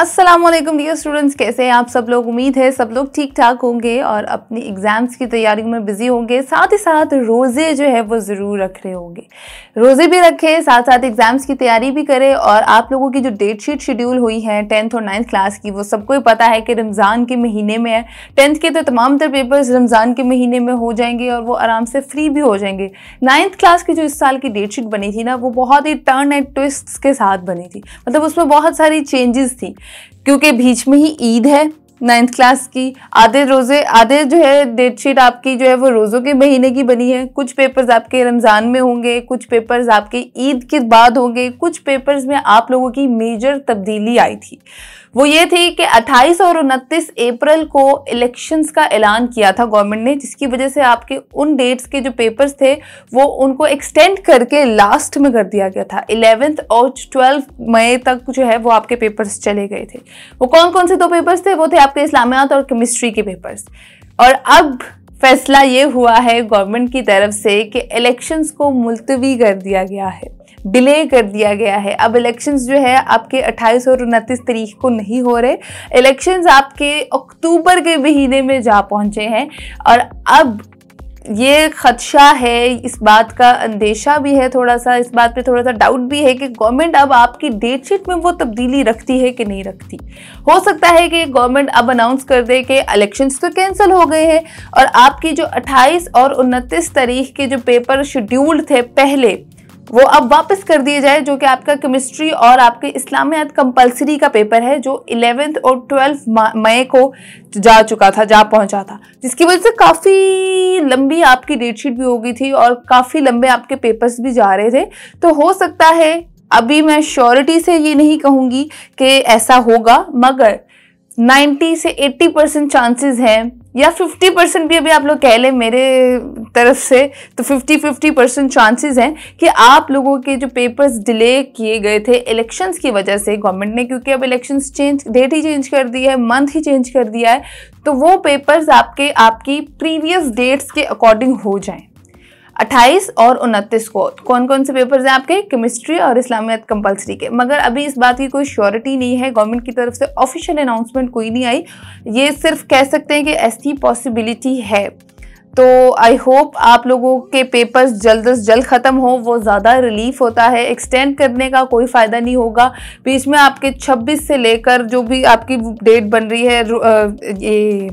Aslam dear students कैसे हैं आप सब लोग उम्मीद है सब लोग ठीक ठाक होंगे और अपनी एग्ज़ाम्स की तैयारी में बिज़ी होंगे साथ ही साथ रोज़े जो है वो ज़रूर रख रहे होंगे रोज़े भी रखें साथ साथ एग्ज़ाम्स की तैयारी भी करें और आप लोगों की जो डेट शीट शेड्यूल हुई है टेंथ और नाइन्थ क्लास की वो सबको ही पता है कि रमज़ान के महीने में है टेंथ के तो तमाम तर पेपर्स रमज़ान के महीने में हो जाएंगे और वो आराम से फ्री भी हो जाएंगे नाइन्थ क्लास की जो इस साल की डेट शीट बनी थी ना वो बहुत ही टर्न एंड ट्विस्ट के साथ बनी थी मतलब उसमें बहुत सारी चेंजेस थी क्योंकि बीच में ही ईद है नाइन्थ क्लास की आधे रोज़े आधे जो है डेट शीट आपकी जो है वो रोज़ों के महीने की बनी है कुछ पेपर्स आपके रमज़ान में होंगे कुछ पेपर्स आपके ईद के बाद होंगे कुछ पेपर्स में आप लोगों की मेजर तब्दीली आई थी वो ये थी कि 28 और 29 अप्रैल को इलेक्शंस का ऐलान किया था गवर्नमेंट ने जिसकी वजह से आपके उन डेट्स के जो पेपर्स थे वो उनको एक्सटेंड करके लास्ट में कर दिया गया था इलेवेंथ और ट्वेल्थ मई तक जो है वो आपके पेपर्स चले गए थे वो कौन कौन से दो पेपर्स थे वो थे आपके इस्लामियात और केमिस्ट्री के पेपर्स और अब फैसला ये हुआ है गवर्नमेंट की तरफ से कि इलेक्शंस को मुलतवी कर दिया गया है डिले कर दिया गया है अब इलेक्शंस जो है आपके 28 और उनतीस तारीख को नहीं हो रहे इलेक्शंस आपके अक्टूबर के महीने में जा पहुंचे हैं और अब ये खदशा है इस बात का अंदेशा भी है थोड़ा सा इस बात पे थोड़ा सा डाउट भी है कि गवर्नमेंट अब आपकी डेट शीट में वो तब्दीली रखती है कि नहीं रखती हो सकता है कि गवर्नमेंट अब अनाउंस कर दे कि इलेक्शंस तो कैंसिल हो गए हैं और आपकी जो 28 और 29 तारीख के जो पेपर शेड्यूल्ड थे पहले वो अब वापस कर दिए जाए जो कि आपका केमिस्ट्री और आपके इस्लामियात कंपलसरी का पेपर है जो इलेवेंथ और ट्वेल्थ मई को जा चुका था जा पहुंचा था जिसकी वजह से काफ़ी लंबी आपकी डेट शीट भी हो गई थी और काफ़ी लंबे आपके पेपर्स भी जा रहे थे तो हो सकता है अभी मैं श्योरिटी से ये नहीं कहूँगी कि ऐसा होगा मगर 90 से 80 परसेंट चांसेस हैं या 50 परसेंट भी अभी आप लोग कह लें मेरे तरफ से तो 50 50 परसेंट चांसेस हैं कि आप लोगों के जो पेपर्स डिले किए गए थे इलेक्शंस की वजह से गवर्नमेंट ने क्योंकि अब इलेक्शंस चेंज डेट ही चेंज कर दी है मंथ ही चेंज कर दिया है तो वो पेपर्स आपके आपकी प्रीवियस डेट्स के अकॉर्डिंग हो जाएं 28 और 29 को कौन कौन से पेपर्स हैं आपके केमिस्ट्री और इस्लामियात कंपलसरी के मगर अभी इस बात की कोई श्योरिटी नहीं है गवर्नमेंट की तरफ से ऑफिशियल अनाउंसमेंट कोई नहीं आई ये सिर्फ कह सकते हैं कि ऐसी पॉसिबिलिटी है तो आई होप आप लोगों के पेपर्स जल्द अज जल्द ख़त्म हो वो ज़्यादा रिलीफ होता है एक्सटेंड करने का कोई फ़ायदा नहीं होगा बीच में आपके 26 से लेकर जो भी आपकी डेट बन रही है ये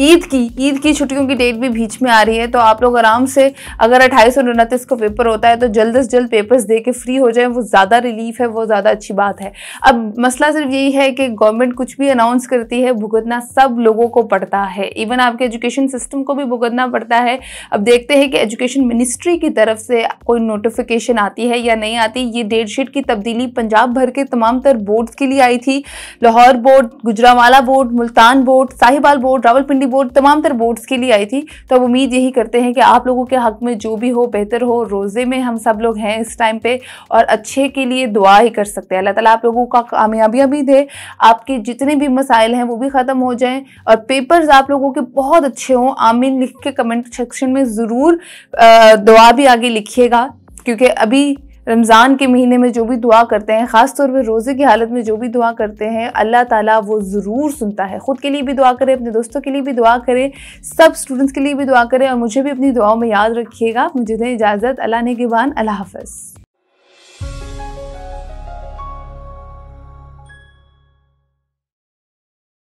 ईद की ईद की छुट्टियों की डेट भी बीच में आ रही है तो आप लोग आराम से अगर अट्ठाईस और उनतीस को पेपर होता है तो जल्द से जल्द पेपर्स दे के फ्री हो जाए वो ज़्यादा रिलीफ है वो ज़्यादा अच्छी बात है अब मसला सिर्फ यही है कि गवर्नमेंट कुछ भी अनाउंस करती है भुगतना सब लोगों को पड़ता है इवन आपके एजुकेशन सिस्टम को भी भुगतना पड़ता है अब देखते हैं कि एजुकेशन मिनिस्ट्री की तरफ से कोई नोटिफिकेशन आती है या नहीं आती ये डेट शीट की तब्दीली पंजाब भर के तमाम तर बोर्ड्स के लिए आई थी Lahore board Gujranwala board Multan board Sahiwal board Rawalpindi board तमाम तर बोर्ड्स के लिए आई थी तो अब उम्मीद यही करते हैं कि आप लोगों के हक में जो भी हो बेहतर हो रोज़े में हम सब लोग हैं इस टाइम पे और अच्छे के लिए दुआ ही कर सकते हैं अल्लाह ताला आप लोगों का कामयाबियाँ भी दे आपके जितने भी मसाइल हैं वो भी ख़त्म हो जाएँ और पेपर्स आप लोगों के बहुत अच्छे हों आमिन लिख के कमेंट सेक्शन में ज़रूर दुआ भी आगे लिखिएगा क्योंकि अभी रमज़ान के महीने में जो भी दुआ करते हैं ख़ास तौर पर रोज़े की हालत में जो भी दुआ करते हैं अल्लाह ताला वो ज़रूर सुनता है ख़ुद के लिए भी दुआ करें अपने दोस्तों के लिए भी दुआ करें सब स्टूडेंट्स के लिए भी दुआ करें और मुझे भी अपनी दुआओं में याद रखिएगा मुझे दें इजाज़त अल्लाह ने के बान अल्लाह हाफ़